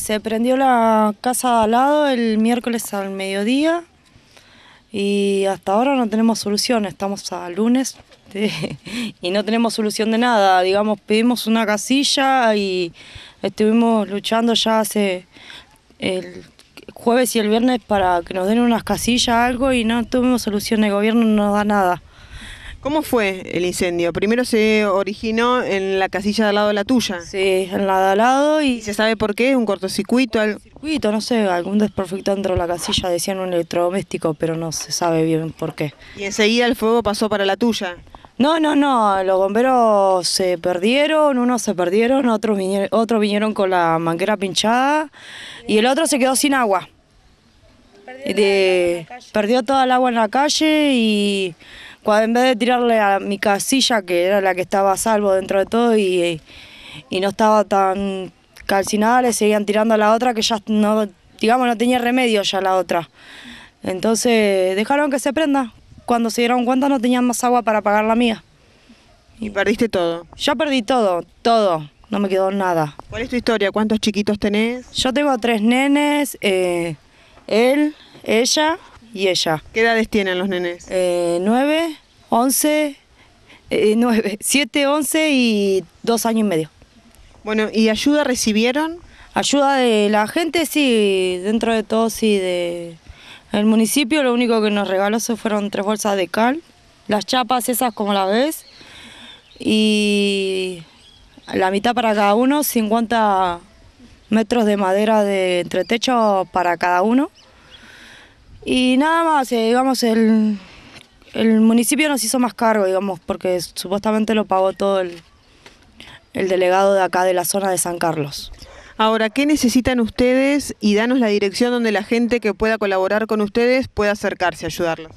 se prendió la casa al lado el miércoles al mediodía y hasta ahora no tenemos solución, estamos a lunes y no tenemos solución de nada. Digamos, pedimos una casilla y estuvimos luchando ya hace el jueves y el viernes para que nos den unas casillas, algo, y no tuvimos solución. El gobierno no nos da nada. ¿Cómo fue el incendio? Primero se originó en la casilla de al lado de la tuya. Sí, en la de al lado y... ¿Se sabe por qué? ¿Un cortocircuito? Un cortocircuito, no sé, algún desperfecto dentro de la casilla, decían un electrodoméstico, pero no se sabe bien por qué. ¿Y enseguida el fuego pasó para la tuya? No, no, no, los bomberos se perdieron, unos se perdieron, otros vinieron, otros vinieron con la manguera pinchada y el otro se quedó sin agua. perdió toda el agua en la calle y cuando en vez de tirarle a mi casilla, que era la que estaba a salvo dentro de todo y, no estaba tan calcinada, le seguían tirando a la otra que ya no, digamos, no tenía remedio ya la otra. Entonces dejaron que se prenda. Cuando se dieron cuenta no tenían más agua para pagar la mía. ¿Y perdiste todo? Yo perdí todo, todo. No me quedó nada. ¿Cuál es tu historia? ¿Cuántos chiquitos tenés? Yo tengo tres nenes, eh, él, ella ella. ¿Qué edades tienen los nenes? 9, 11, 7, 11 y 2 años y medio. Bueno, ¿y ayuda recibieron? Ayuda de la gente, sí, dentro de todo, sí, de... El municipio lo único que nos regaló fueron tres bolsas de cal, las chapas esas como la ves, y la mitad para cada uno, 50 metros de madera de entretecho para cada uno. Y nada más, eh, digamos, el, municipio nos hizo más cargo, digamos, porque supuestamente lo pagó todo el, delegado de acá de la zona de San Carlos. Ahora, ¿qué necesitan ustedes? Y danos la dirección donde la gente que pueda colaborar con ustedes pueda acercarse, ayudarlos.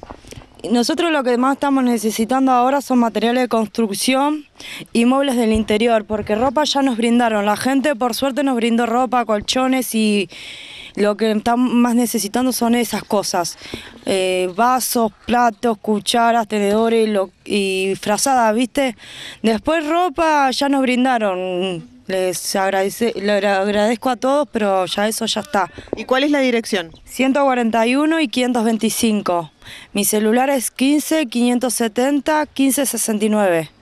Nosotros lo que más estamos necesitando ahora son materiales de construcción y muebles del interior, porque ropa ya nos brindaron. La gente, por suerte, nos brindó ropa, colchones y, lo que están más necesitando son esas cosas, eh, vasos, platos, cucharas, tenedores y frazadas, ¿viste? Después ropa ya nos brindaron, les agradece, agradezco a todos, pero ya eso ya está. ¿Y cuál es la dirección? 141 y 525. Mi celular es 15 570 1569.